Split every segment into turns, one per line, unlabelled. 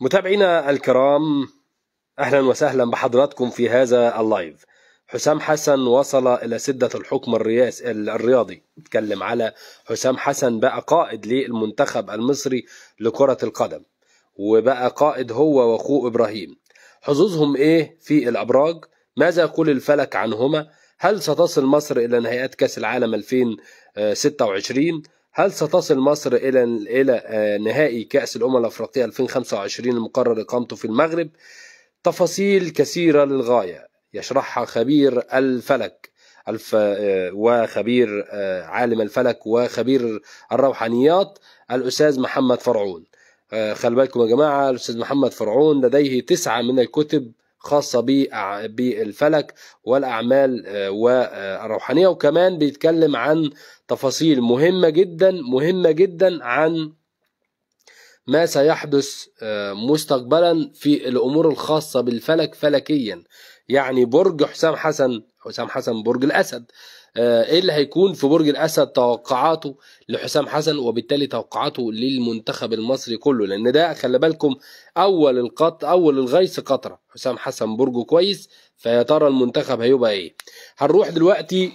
متابعينا الكرام اهلا وسهلا بحضراتكم في هذا اللايف حسام حسن وصل الى سده الحكم الرياس الرياضي نتكلم على حسام حسن بقى قائد للمنتخب المصري لكره القدم وبقى قائد هو واخوه ابراهيم حظوظهم ايه في الابراج ماذا يقول الفلك عنهما هل ستصل مصر الى نهائيات كاس العالم 2026 هل ستصل مصر إلى إلى آه، نهائي كأس الأمم الأفريقية 2025 المقرر إقامته في المغرب؟ تفاصيل كثيرة للغاية يشرحها خبير الفلك الف آه، وخبير آه، عالم الفلك وخبير الروحانيات الأستاذ محمد فرعون خلي بالكم يا جماعة الأستاذ محمد فرعون لديه تسعة من الكتب خاصة بالفلك والأعمال آه، والروحانية وكمان بيتكلم عن تفاصيل مهمة جدا مهمة جدا عن ما سيحدث آه، مستقبلا في الأمور الخاصة بالفلك فلكيا يعني برج حسام حسن حسام حسن برج الأسد آه، ايه اللي هيكون في برج الاسد توقعاته لحسام حسن وبالتالي توقعاته للمنتخب المصري كله لان ده خلي بالكم اول القط اول الغيث قطره حسام حسن برجه كويس فيا ترى المنتخب هيبقى ايه هنروح دلوقتي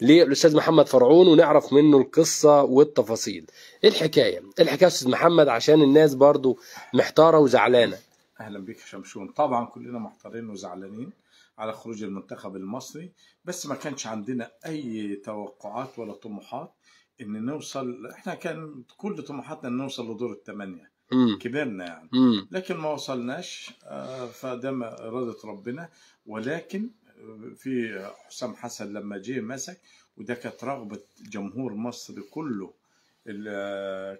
للاستاذ محمد فرعون ونعرف منه القصه والتفاصيل ايه الحكايه إيه الحكايه يا استاذ محمد عشان الناس برضو محتاره وزعلانه
اهلا بيك شمشون طبعا كلنا محتارين وزعلانين على خروج المنتخب المصري بس ما كانش عندنا اي توقعات ولا طموحات ان نوصل احنا كان كل طموحاتنا ان نوصل لدور الثمانيه كبرنا يعني لكن ما وصلناش آه، فده اراده ربنا ولكن في حسام حسن لما جه مسك وده كانت رغبه جمهور مصر كله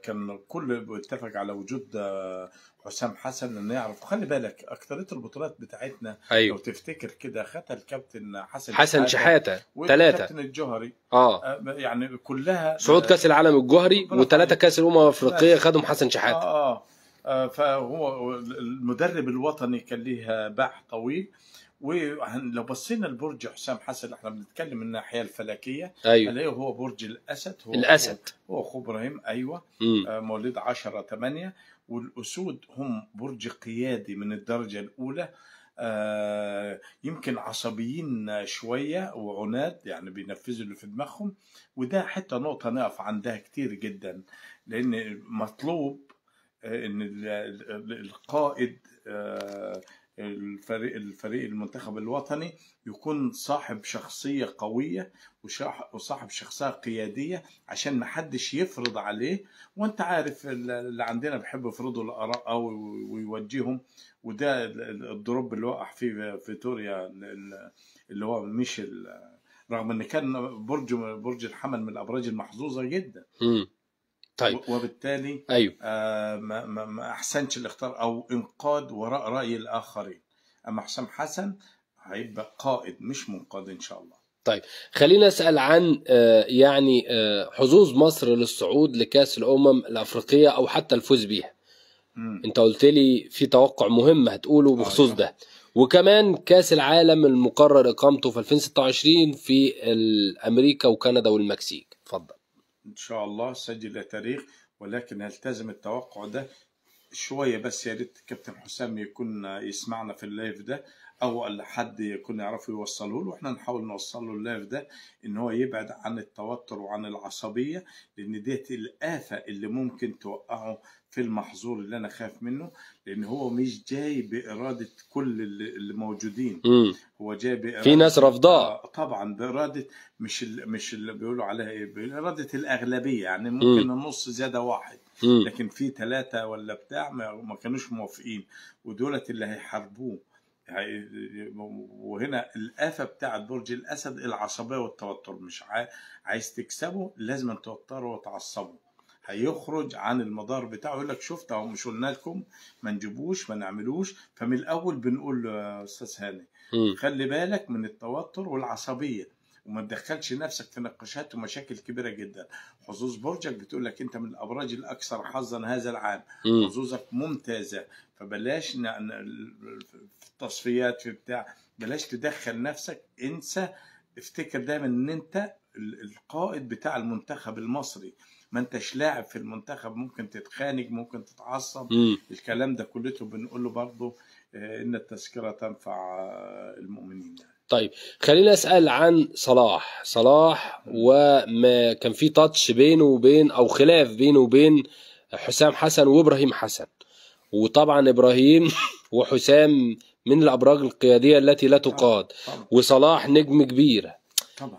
كان الكل اتفق على وجود آه، حسام حسن انه يعرف خلي بالك اكثريه البطولات بتاعتنا أيوه. لو تفتكر كده خدها الكابتن حسن حسن شحاته ثلاثه الكابتن الجوهري اه, آه، يعني كلها صعود كاس
العالم الجوهري وثلاثه كاس الامم الافريقيه خدهم حسن شحاته آه،,
اه اه فهو المدرب الوطني كان ليه باع طويل ولو بصينا لبرج حسام حسن احنا بنتكلم من الناحيه الفلكيه ايوه اللي هو برج الاسد هو الاسد هو اخو ابراهيم ايوه آه مواليد 10 8 والاسود هم برج قيادي من الدرجه الاولى آه يمكن عصبيين شوية وعناد يعني بينفذوا اللي في دماغهم وده حتى نقطة نقف عندها كتير جدا لأن مطلوب آه، إن القائد آه الفريق الفريق المنتخب الوطني يكون صاحب شخصية قوية وصاحب شخصية قيادية عشان ما حدش يفرض عليه وانت عارف اللي عندنا بيحب يفرضوا الآراء قوي ويوجههم وده الدروب اللي وقع فيه فيتوريا اللي هو مش رغم ان كان برج برج الحمل من الابراج المحظوظه جدا طيب وبالتالي ايوه آه ما, ما, ما احسنش الاختيار او انقاد وراء راي الاخرين اما حسام حسن هيبقى قائد
مش منقاد ان شاء الله طيب خلينا اسال عن آه، يعني آه، حظوظ مصر للصعود لكاس الامم الافريقيه او حتى الفوز بيها مم. انت قلت لي في توقع مهم هتقوله بخصوص آه ده وكمان كاس العالم المقرر اقامته في 2026 في امريكا وكندا والمكسيك اتفضل
ان شاء الله سجل تاريخ ولكن التزم التوقع ده شويه بس يا ريت كابتن حسام يكون يسمعنا في اللايف ده او حد يكون يعرف يوصله له واحنا نحاول نوصل له اللايف ده ان هو يبعد عن التوتر وعن العصبيه لان ديت الافه اللي ممكن توقعه في المحظور اللي انا خايف منه لان هو مش جاي باراده كل اللي موجودين هو جاي بإرادة في ناس رافضاه آه، طبعا باراده مش الـ مش اللي بيقولوا عليها ايه باراده الاغلبيه يعني ممكن النص زياده واحد لكن في ثلاثه ولا بتاع ما كانوش موافقين ودولت اللي هيحاربوه وهنا الآفة بتاعت برج الأسد العصبية والتوتر مش عايز تكسبه لازم توتره وتعصبه هيخرج عن المدار بتاعه يقول لك شفت اهو مش قلنا لكم ما نجيبوش ما نعملوش فمن الاول بنقول يا استاذ هاني خلي بالك من التوتر والعصبيه وما تدخلش نفسك في نقاشات ومشاكل كبيره جدا حظوظ برجك بتقول لك انت من الابراج الاكثر حظا هذا العام حظوظك ممتازه فبلاش في التصفيات في بتاع بلاش تدخل نفسك انسى افتكر دايما ان انت القائد بتاع المنتخب المصري ما انتش لاعب في المنتخب ممكن تتخانق ممكن تتعصب مم. الكلام ده كلته بنقوله برضه آه، ان التذكره تنفع آه، المؤمنين
يعني. طيب خلينا اسال عن صلاح صلاح وما كان في تاتش بينه وبين او خلاف بينه وبين حسام حسن وابراهيم حسن وطبعا ابراهيم وحسام من الابراج القياديه التي لا تقاد وصلاح نجم كبير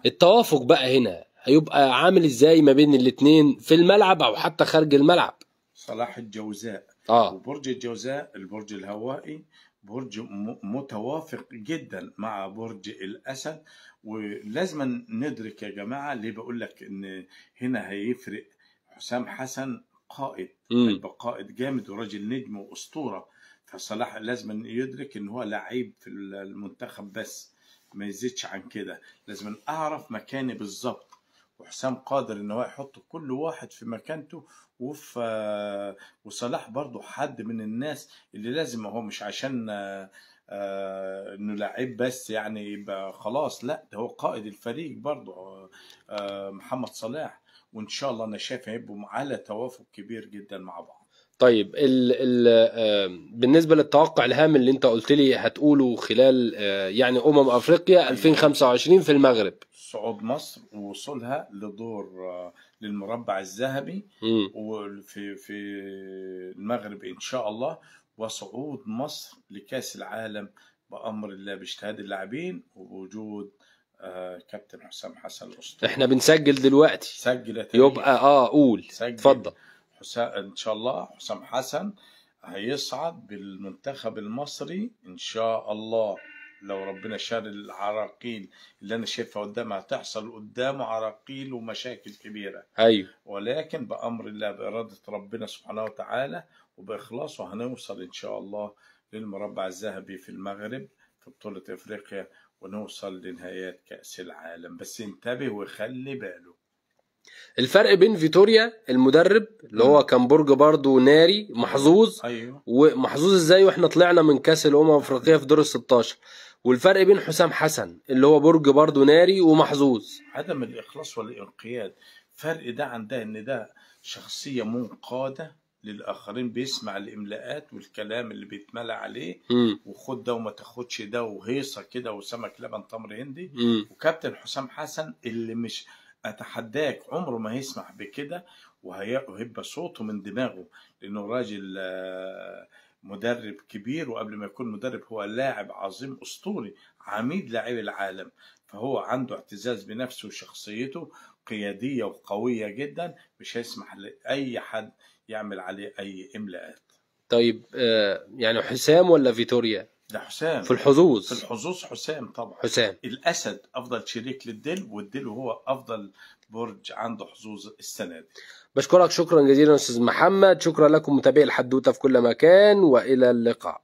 التوافق بقى هنا هيبقى عامل ازاي ما بين الاثنين في الملعب او حتى خارج الملعب
صلاح الجوزاء آه. وبرج الجوزاء البرج الهوائي برج متوافق جدا مع برج الاسد ولازم ندرك يا جماعه ليه بقول لك ان هنا هيفرق حسام حسن قائد هيبقى قائد جامد وراجل نجم واسطوره فصلاح لازم يدرك ان هو لعيب في المنتخب بس ما يزيدش عن كده لازم اعرف مكاني بالظبط وحسام قادر ان هو يحط كل واحد في مكانته وف وصلاح برضو حد من الناس اللي لازم هو مش عشان آه، انه لعيب بس يعني يبقى خلاص لا ده هو قائد الفريق برضه آه، محمد صلاح وان شاء الله انا شايف هيبقوا على توافق كبير جدا مع بعض
طيب الـ الـ بالنسبه للتوقع الهام اللي انت قلت لي هتقوله خلال آه، يعني امم افريقيا 2025 أيوة. في المغرب
صعود مصر ووصولها لدور آه، للمربع الذهبي وفي في المغرب ان شاء الله وصعود مصر لكاس العالم بامر الله باجتهاد اللاعبين وبوجود آه، كابتن حسام حسن الاسطوري احنا
بنسجل دلوقتي سجل يبقى
اه قول اتفضل حسام ان شاء الله حسام حسن هيصعد بالمنتخب المصري ان شاء الله لو ربنا شال العراقيل اللي انا شايفها قدامها هتحصل قدامه عراقيل ومشاكل كبيره ايوه ولكن بامر الله باراده ربنا سبحانه وتعالى وباخلاصه هنوصل ان شاء الله للمربع الذهبي في المغرب في بطوله افريقيا ونوصل لنهايات كاس العالم بس انتبه وخلي باله
الفرق بين فيتوريا المدرب اللي هو كان برج برضه ناري محظوظ ايوه ومحظوظ ازاي واحنا طلعنا من كاس الامم الافريقيه في دور ال 16 والفرق بين حسام حسن اللي هو برج برضه ناري ومحظوظ
عدم الاخلاص والانقياد فرق ده عن ده ان ده شخصيه منقاده للاخرين بيسمع الاملاءات والكلام اللي بيتملى عليه م. وخد ده وما تاخدش ده وهيصه كده وسمك لبن تمر هندي م. وكابتن حسام حسن اللي مش اتحداك عمره ما هيسمح بكده وهيبقى صوته من دماغه لانه راجل آه، مدرب كبير وقبل ما يكون مدرب هو لاعب عظيم اسطوري عميد لاعبي العالم فهو عنده اعتزاز بنفسه وشخصيته قياديه وقويه جدا مش هيسمح لاي حد يعمل عليه اي املاءات
طيب آه، يعني حسام ولا فيتوريا ده حسام في الحظوظ في
الحظوظ حسام طبعا حسام الاسد افضل شريك للدل والدل هو افضل برج عنده حظوظ
السنه دي بشكرك شكرا جزيلا استاذ محمد شكرا لكم متابعي الحدوته في كل مكان والى اللقاء